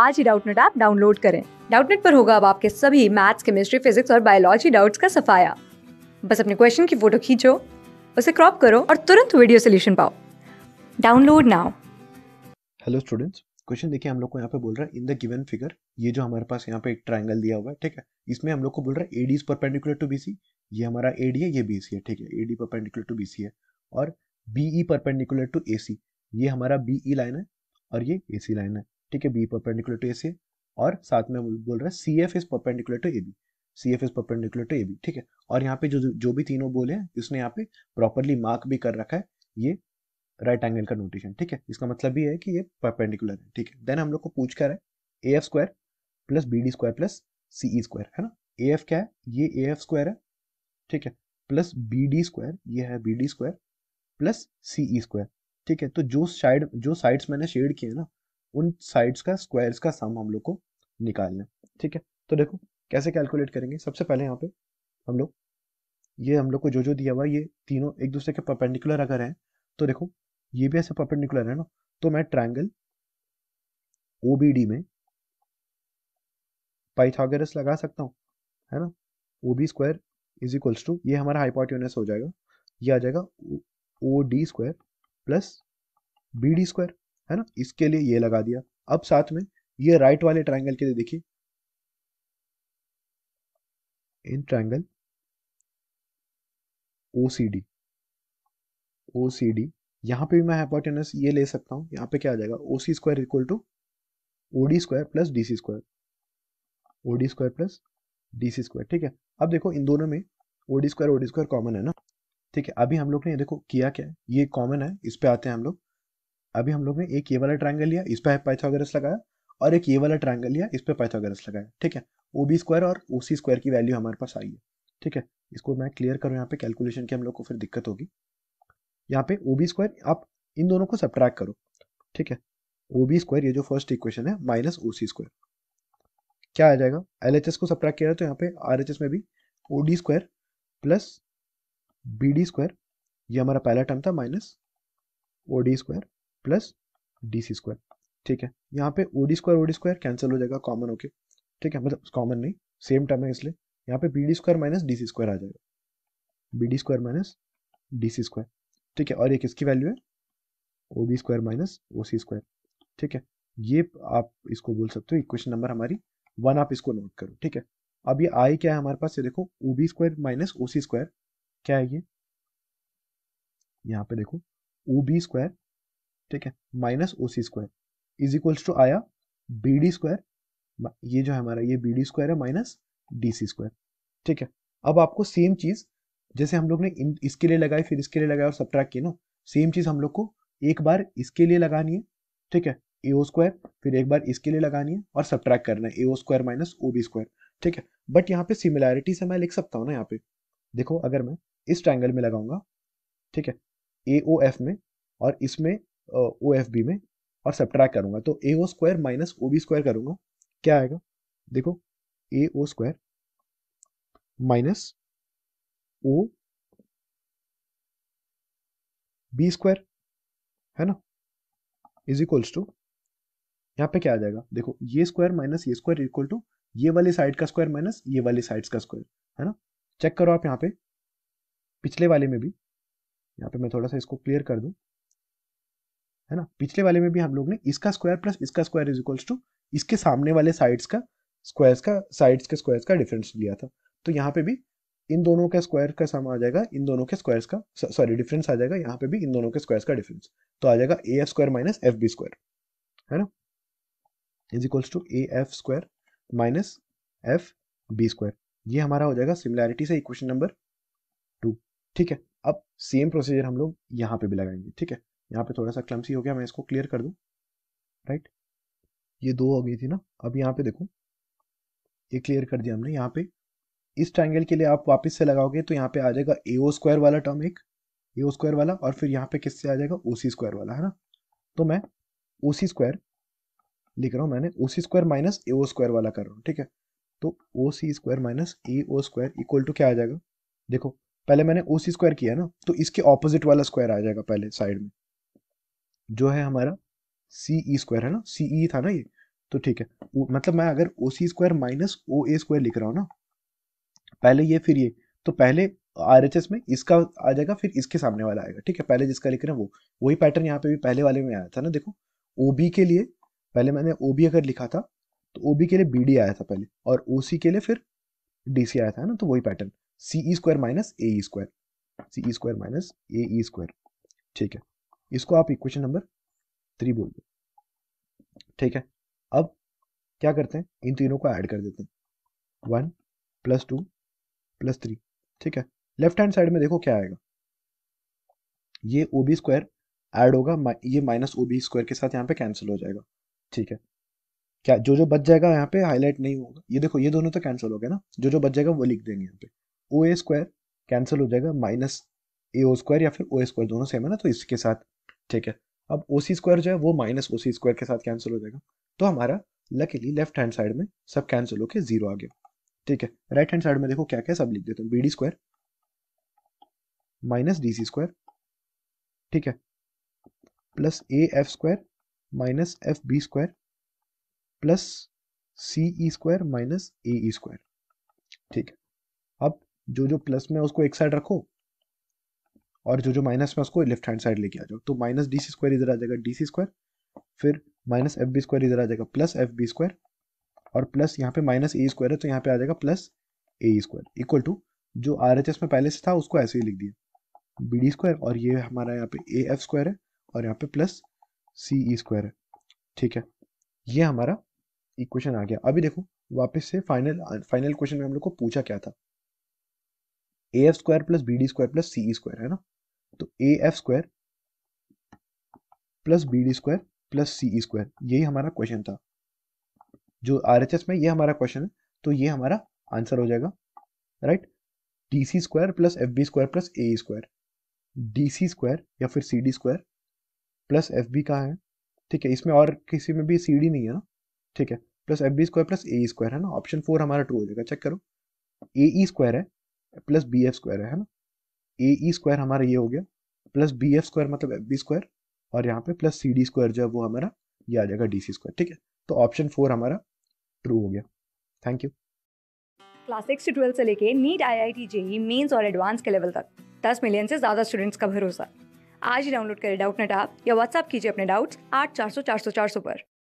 आज ही Doubtnut app download करें डाउटनेट पर होगा अब आपके सभी मैथ्स केमिस्ट्री फिजिक्स और बायोलॉजी डाउट्स का सफाया बस अपने क्वेश्चन की फोटो खींचो उसे क्रॉप करो और तुरंत वीडियो सोल्यूशन पाओ download now hello students question देखिए हम लोग को यहाँ पे बोल रहा है इन द गिवन फिगर ये जो हमारे पास यहाँ पे एक ट्राइंगल दिया हुआ है ठीक है इसमें हम लोग को बोल रहा है A D perpendicular to B C ये हमारा ए डी है ये बी सी है ठीक है A D perpendicular to B C है और B E perpendicular to A C ये हमारा बी ई लाइन है और ये ए सी लाइन है ठीक है बी परपेंडिकुलर टू ए से और साथ में बोल रहा है C F is perpendicular to A B C F is perpendicular to A B ठीक है और यहाँ पे जो जो भी तीनों बोले हैं इसने यहाँ पे प्रॉपरली मार्क भी कर रखा है ये राइट एंगल का नोटेशन ठीक है इसका मतलब भी है कि ये परपेंडिकुलर है ठीक है देन हम लोग को पूछ कर है A F square plus B D square plus C E square है ना ए एफ क्या है ये ए एफ स्क्वायर है ठीक है प्लस बी डी स्क्वायर ये है B D square plus C E square ठीक है तो जो साइड जो साइड्स मैंने शेड किए ना उन साइड्स का स्क्वायर्स का सम हम लोग को निकालना है ठीक है तो देखो कैसे कैलकुलेट करेंगे सबसे पहले यहाँ पे हम लोग ये हम लोग को जो जो दिया हुआ है ये तीनों एक दूसरे के परपेंडिकुलर अगर है तो देखो ये भी ऐसे परपेंडिकुलर है ना तो मैं ट्रायंगल ओबीडी में पाइथागोरस लगा सकता हूँ है ना O B square is equals to ये हमारा हाइपोट्यूनस हो जाएगा ये आ जाएगा O D square plus B D square है ना इसके लिए ये लगा दिया अब साथ में ये राइट वाले ट्राइंगल के लिए देखिए इन triangle O C D O C D यहां पे भी मैं हाइपोटेनस ये ले सकता हूं यहाँ पे क्या आ जाएगा O C square equal to O D square plus D C square O D square plus D C square ठीक है अब देखो इन दोनों में O D square O D square common है ना ठीक है अभी हम लोग ने देखो किया क्या है ये कॉमन है इस पे आते हैं हम लोग अभी हम लोग ने एक ये वाला ट्राइंगल लिया इस पर पाइथागोरस लगाया और एक ये वाला ट्राइंगल लिया इस पर पाइथागोरस लगाया ठीक है ओ बी स्क्वायर और ओ सी स्क्वायर की वैल्यू हमारे पास आई है ठीक है इसको मैं क्लियर करूँ यहाँ पे कैलकुलेशन की हम लोग को फिर दिक्कत होगी यहाँ पे ओ बी स्क्वायर आप इन दोनों को सब्ट्रैक्ट करो ठीक है ओ बी स्क्वायर ये जो फर्स्ट इक्वेशन है माइनस ओ सी स्क्वायर क्या आ जाएगा एल एच एस को सब्ट्रैक किया तो यहाँ पे आर एच एस में भी O D square plus B D square ये हमारा पहला टर्म था minus O D square plus D C square ठीक है यहाँ पे O D square O D square cancel हो जाएगा कॉमन होके ठीक है मतलब कॉमन नहीं सेम टर्म है इसलिए यहाँ पे B D square minus D C square आ जाएगा B D square minus D C square ठीक है और ये किसकी वैल्यू है O B square minus O C square ठीक है ये आप इसको बोल सकते हो इक्वेशन नंबर हमारी वन आप इसको नोट करो ठीक है अब ये आई क्या है हमारे पास ये देखो O B square minus O C square क्या है ये यहाँ पे देखो ओ बी स्क्वायर ठीक है minus O C square is equals to आया बी डी स्क्वायर ये जो है हमारा ये बी डी स्क्वायर है माइनस डी सी स्क्वायर ठीक है अब आपको सेम चीज जैसे हम लोग ने इसके लिए लगाई फिर इसके लिए लगाया और सब किए ना सेम चीज हम लोग को एक बार इसके लिए लगानी है ठीक है ए ओ स्क्वायर फिर एक बार इसके लिए लगानी है और सब ट्रैक करना है A O square minus O B square ठीक है बट यहाँ पे सिमिलैरिटी से मैं लिख सकता हूँ ना यहाँ पे देखो अगर मैं इस ट्रैंगल में लगाऊंगा ठीक है ए ओ एफ में और इसमें ओ एफ बी में और सब करूंगा तो A O square minus O B square करूंगा क्या आएगा देखो A O square minus O B square है ना इज इक्वल्स टू यहाँ पे क्या आ जाएगा देखो ये स्क्वायर माइनस ये स्क्वायर इक्वल टू ये वाली साइड का स्क्वायर माइनस ये वाली साइड का स्क्वायर है ना चेक करो आप यहाँ पे पिछले वाले में भी यहाँ पे मैं थोड़ा सा इसको क्लियर कर दूँ है ना पिछले वाले में भी हम लोग ने इसका स्क्वायर प्लस इसका स्क्वायर इज इक्वल्स टू इसके सामने वाले साइड्स का स्क्वायर्स का साइड्स के स्क्वायर्स का डिफरेंस लिया था तो यहाँ पे भी इन दोनों का स्क्वायर का सम आ जाएगा इन दोनों के स्क्वायर्स का सॉरी डिफरेंस आ जाएगा यहाँ पे भी इन दोनों के स्क्वायर्स का डिफरेंस तो आ जाएगा A F square minus F B square है ना is equals to A F square minus F B square ये हमारा हो जाएगा सिमिलैरिटी से इक्वेशन नंबर टू ठीक है अब सेम प्रोसीजर हम लोग यहाँ पे भी लगाएंगे ठीक है यहाँ पे थोड़ा सा क्लम्सी हो गया मैं इसको क्लियर कर दूँ राइट ये दो हो गई थी ना अब यहाँ पे देखो ये क्लियर कर दिया हमने यहाँ पे इस ट्राइंगल के लिए आप वापस से लगाओगे तो यहाँ पे आ जाएगा ए ओ स्क्वायर वाला टर्म एक ए स्क्वायर वाला और फिर यहाँ पे किससे आ जाएगा ओ स्क्वायर वाला है ना तो मैं ओ स्क्वायर लिख रहा हूँ मैंने O square minus A O square वाला कर रहा हूँ ठीक है तो O C square minus A O square equal to क्या आ जाएगा देखो पहले मैंने ओ सी स्क्वायर किया ना तो इसके ऑपोजिट वाला स्क्वायर आ जाएगा पहले साइड में जो है हमारा सी ई स्क्वायर है ना सी ई e था ना ये तो ठीक है मतलब मैं अगर O C square minus O A square लिख रहा हूँ ना पहले ये फिर ये तो पहले आर एच एस में इसका आ जाएगा फिर इसके सामने वाला आएगा ठीक है पहले जिसका लिख रहे हैं वो वही पैटर्न यहाँ पे भी पहले वाले में आया था ना देखो ओ बी के लिए पहले मैंने ओ बी अगर लिखा था तो ओ बी के लिए बी डी आया था पहले और ओ सी के लिए फिर डी सी आया था ना तो वही pattern C E square minus A E square C E square minus A E square ठीक है इसको आप इक्वेशन नंबर थ्री बोल दो ठीक है अब क्या करते हैं इन तीनों को ऐड कर देते हैं one plus two plus three ठीक है लेफ्ट हैंड साइड में देखो क्या आएगा ये ओ बी स्क्वायर ऐड होगा ये माइनस ओ बी स्क्वायर के साथ यहाँ पे कैंसिल हो जाएगा ठीक है क्या जो जो बच जाएगा यहाँ पे हाईलाइट नहीं होगा ये देखो ये दोनों तो कैंसिल हो गए ना जो जो बच जाएगा वो लिख देंगे यहाँ पे ओ ए स्क्वायर कैंसिल हो जाएगा माइनस ए ओ स्क्वायर या फिर ओ ए स्क्वायर दोनों सेम है ना तो इसके साथ ठीक है अब ओ सी स्क्वायर जो है वो माइनस ओ सी स्क्वायर के साथ कैंसिल हो जाएगा तो हमारा लकीली लेफ्ट हैंड साइड में सब कैंसिल होकर जीरो आ गया ठीक है राइट हैंड साइड में देखो क्या क्या सब लिख देते हैं B D square minus D C square ठीक है plus A F square minus F B square plus C E square minus A E square ठीक है अब जो जो प्लस में उसको एक साइड रखो और जो जो माइनस में उसको लेफ्ट हैंड साइड लेके आ जाओ तो माइनस डी सी स्क्वायर इधर आ जाएगा डी सी स्क्वायर फिर माइनस एफ बी स्क्वायर इधर आ जाएगा प्लस एफ बी स्क्वायर और प्लस यहाँ पे माइनस ए स्क्वायर है तो यहाँ पे आ जाएगा plus A square equal to जो आर एच एस में पहले से था उसको ऐसे ही लिख दिया बी डी स्क्वायर और ये हमारा यहाँ पे ए एफ स्क्वायर है और यहाँ पे प्लस सी ई स्क्वायर है ठीक है ये हमारा इक्वेशन आ गया अभी देखो वापस से फाइनल फाइनल क्वेश्चन में हम लोग को पूछा क्या था A F square plus B D square plus C E square है ना तो A F square plus B D square plus C E square यही हमारा क्वेश्चन था जो आर एच एस में ये हमारा क्वेश्चन है तो ये हमारा आंसर हो जाएगा right D C square plus F B square plus A square D C square या फिर C D square plus F B का है ठीक है इसमें और किसी में भी सी डी नहीं है ना ठीक है plus F B square plus A square है ना ऑप्शन फोर हमारा ट्रू हो जाएगा चेक करो ए ई स्क्वायर है प्लस बी एफ स्क्वायर है ना ए ई e स्क्वायर हमारा ये हो गया प्लस बी एफ स्क्वायर मतलब एफ बी स्क्वायर और यहाँ पे प्लस सी डी स्क्वायर जो है वो हमारा ये आ जाएगा डी सी स्क्वायर ठीक है तो ऑप्शन फोर हमारा ट्रू हो गया थैंक यू क्लास सिक्स से ट्वेल्थ से लेके NEET I I T JEE Mains और एडवांस के लेवल तक दस मिलियन से ज़्यादा स्टूडेंट्स का भरोसा आज ही डाउनलोड करें डाउट नेट आप या व्हाट्सअप कीजिए अपने डाउट्स आठ चार सौ चार सौ चार सौ पर